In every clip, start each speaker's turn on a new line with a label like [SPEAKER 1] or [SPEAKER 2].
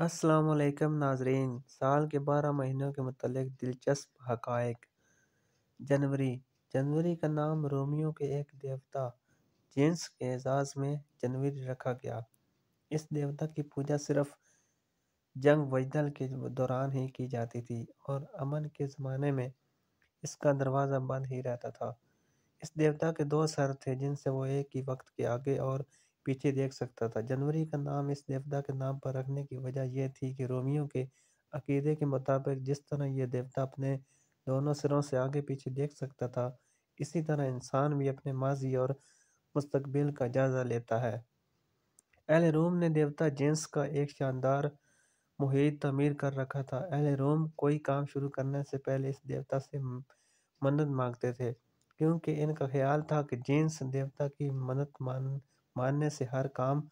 [SPEAKER 1] अस्सलाम नाजरीन साल के बारह महीनों के मतलब दिलचस्प हकायक जनवरी जनवरी का नाम रोमियो के एक देवता जेंस के एजाज़ में जनवरी रखा गया इस देवता की पूजा सिर्फ जंग वजदल के दौरान ही की जाती थी और अमन के ज़माने में इसका दरवाज़ा बंद ही रहता था इस देवता के दो सर थे जिनसे वो एक ही वक्त के आगे और पीछे देख सकता था जनवरी का नाम इस देवता के नाम पर रखने की वजह यह थी कि रोमियों के अकीदे के मुताबिक जिस तरह यह देवता अपने दोनों सिरों से आगे पीछे देख सकता था इसी तरह इंसान भी अपने माजी और मुस्तबिल का जायज़ा लेता है एल रोम ने देवता जेंस का एक शानदार मुहित तमीर कर रखा था एल रोम कोई काम शुरू करने से पहले इस देवता से मदद मांगते थे क्योंकि इनका ख्याल था कि जेंस देवता की मदद मान मानने से हर काम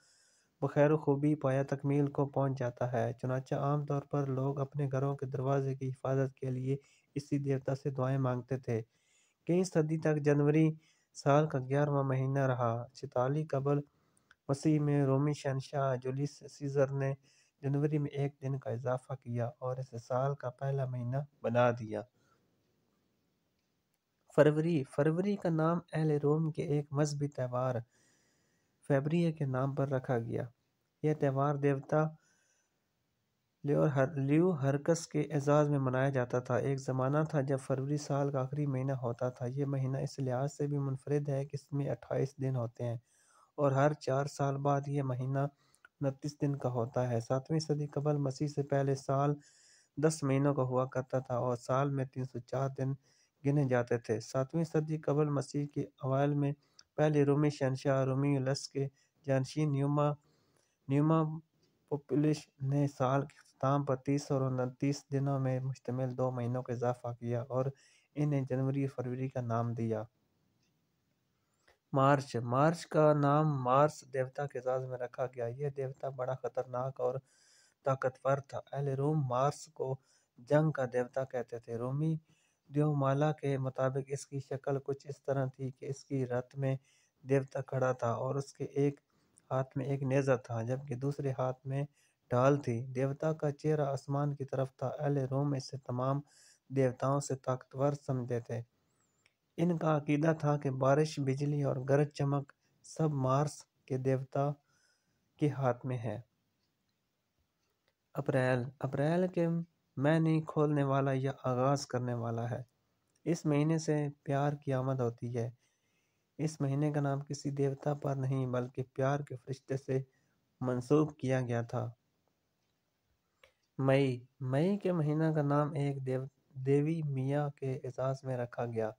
[SPEAKER 1] बखैर खूबी पाया तकमील को पहुंच जाता है चुनाचा आम तौर पर लोग अपने घरों के दरवाजे की हिफाजत के लिए इसी देवता से दुआएं मांगते थे कई सदी तक जनवरी साल का ग्यारहवा महीना रहा चिताली कबल मसीह में रोमी शहनशाह जुलिस सीजर ने जनवरी में एक दिन का इजाफा किया और इसे साल का पहला महीना बना दिया फरवरी फरवरी का नाम अहल रोम के एक मजहबी त्यौहार फेबरिया के नाम पर रखा गया यह त्यौहार देवता लियो हर हरकस के एजाज़ में मनाया जाता था एक ज़माना था जब फरवरी साल का आखिरी महीना होता था यह महीना इस लिहाज से भी मुनफरद है कि इसमें अट्ठाईस दिन होते हैं और हर चार साल बाद यह महीना उनतीस दिन का होता है सातवीं सदी कबल मसीह से पहले साल दस महीनों का हुआ करता था और साल में तीन सौ चार दिन गिने जाते थे सातवीं सदी कबल मसीह के अवाल में पहले रोमी शहनशाह रोमी रोमीलस के जानशी न्यूमा न्यूमा पोपुलिश ने साल के अख्ताम पर तीस और उनतीस दिनों में मुश्तमिल दो महीनों का इजाफा किया और इन्हें जनवरी फरवरी का नाम दिया मार्च मार्च का नाम मार्स देवता के साथ में रखा गया यह देवता बड़ा खतरनाक और ताकतवर था अहल रोम मार्स को जंग का देवता कहते थे रोमी देवमाला के मुताबिक इसकी शक्ल कुछ इस तरह थी कि इसकी रथ में देवता खड़ा था और उसके एक हाथ में एक नेज़ा था जबकि दूसरे हाथ में ढाल थी देवता का चेहरा आसमान की तरफ था अहल रोम इसे तमाम देवताओं से ताकतवर समझते थे इनका अकीदा था कि बारिश बिजली और गरज चमक सब मार्स के देवता के हाथ में है अप्रैल अप्रैल के मैं नहीं खोलने वाला या आगाज़ करने वाला है इस महीने से प्यार की आमद होती है इस महीने का नाम किसी देवता पर नहीं बल्कि प्यार के फरिश्ते से मंसूब किया गया था मई मई के महीना का नाम एक देव देवी मियाँ के एजाज में रखा गया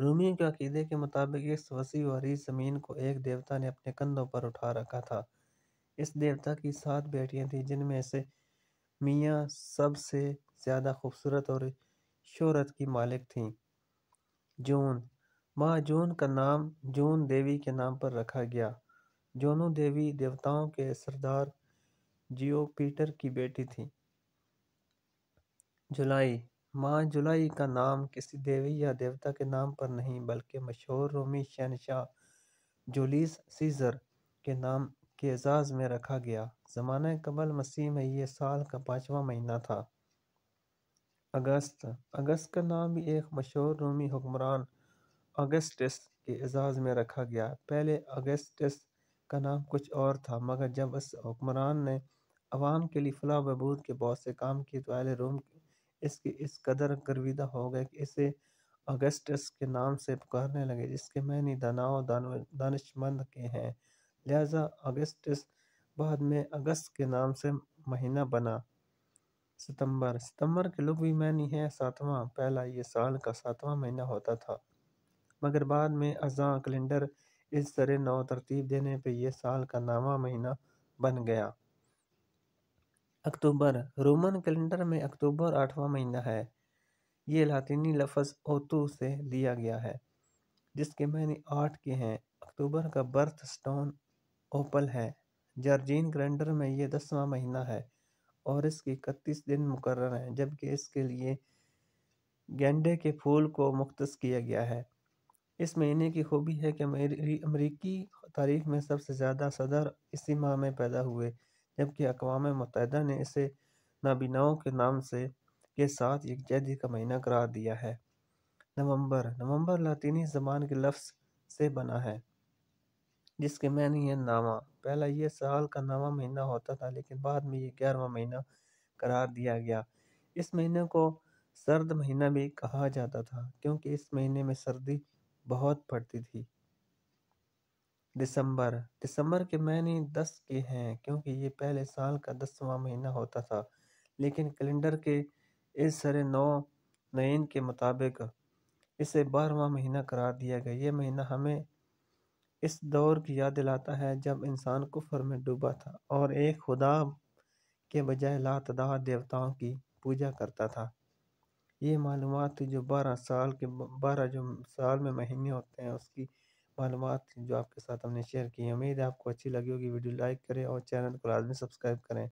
[SPEAKER 1] रूमी के अकीदे के मुताबिक इस वसी वरी ज़मीन को एक देवता ने अपने कंधों पर उठा रखा था इस देवता की सात बेटियां थीं जिनमें से मियाँ सबसे ज़्यादा खूबसूरत और शोहरत की मालिक थीं जून माँ जून का नाम जून देवी के नाम पर रखा गया जोनू देवी देवताओं के सरदार जियो पीटर की बेटी थी जुलाई माँ जुलाई का नाम किसी देवी या देवता के नाम पर नहीं बल्कि मशहूर रोमी शहनशाह जूलिस सीजर के नाम के एजाज़ में रखा गया ज़माना कबल मसीह में ये साल का पाँचवा महीना था अगस्त अगस्त का नाम भी एक मशहूर रोमी हुक्मरान अगस्टस के एजाज़ में रखा गया पहले अगस्टस का नाम कुछ और था मगर जब इस हुक्मरान ने अवाम के लिए फलाह बहबूद के बहुत से काम किए तो अहले रोम इसकी इस कदर गर्विदा हो गए कि इसे अगस्टस के नाम से पुकारने लगे जिसके मैनी दानाओं दानशमंद के हैं लिहाजा अगस्टस बाद में अगस्त के नाम से महीना बना सितंबर सितंबर के लोग भी मैनी है सातवां पहला ये साल का सातवां महीना होता था मगर बाद में अज़ा कैलेंडर इस तरह नौ तरतीब देने पर यह साल का नवा महीना बन गया अक्टूबर रोमन कैलेंडर में अक्टूबर आठवां महीना है ये लातीनी लफज ओतू से लिया गया है जिसके मैंने आठ के हैं अक्टूबर का बर्थ स्टोन ओपल है जर्जीन कैलेंडर में ये दसवां महीना है और इसके इकतीस दिन मुकर हैं जबकि इसके लिए गेंडे के फूल को मुख्त किया गया है इस महीने की खूबी है कि अमरीकी तारीख में सबसे ज़्यादा सदर इसी माह में पैदा हुए जबकि अकवाम मुतहदा ने इसे नाबीनाओं के नाम से के साथ यकजहती का महीना करार दिया है नवंबर नवंबर लातीनी ज़बान के लफ्ज़ से बना है जिसके मैंने यह नामा पहला यह साल का नवा महीना होता था लेकिन बाद में यह ग्यारहवा महीना करार दिया गया इस महीने को सर्द महीना भी कहा जाता था क्योंकि इस महीने में सर्दी बहुत पड़ती थी दिसंबर दिसंबर के महीने दस के हैं क्योंकि ये पहले साल का दसवां महीना होता था लेकिन कैलेंडर के इस सरे नौ नयन के मुताबिक इसे बारहवा महीना करार दिया गया ये महीना हमें इस दौर की याद दिलाता है जब इंसान कुफर में डूबा था और एक खुदा के बजाय लातदार देवताओं की पूजा करता था ये मालूम थी जो बारह साल के बारह जो साल में महीने होते हैं उसकी थी जो आपके साथ हमने शेयर की है उम्मीद है आपको अच्छी लगी होगी वीडियो लाइक करें और चैनल को लाजमी सब्सक्राइब करें